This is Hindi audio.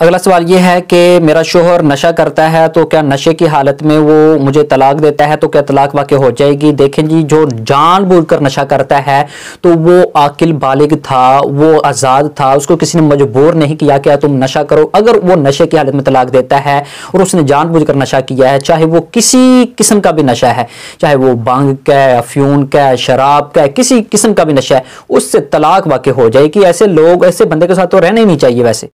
अगला सवाल ये है कि मेरा शोहर नशा करता है तो क्या नशे की हालत में वो मुझे तलाक देता है तो क्या तलाक वाक्य हो जाएगी देखें जी जो जान कर नशा करता है तो वो आकिल बालिग था वो आज़ाद था उसको किसी ने मजबूर नहीं किया कि तुम नशा करो अगर वो नशे की हालत में तलाक देता है और उसने कर नशा किया है चाहे वो किसी किस्म का भी नशा है चाहे वो बांग का है अफ्यून का है शराब का है किसी किस्म का भी नशा है उससे तलाक वाक्य हो जाएगी ऐसे लोग ऐसे बंदे के साथ तो रहने ही नहीं चाहिए वैसे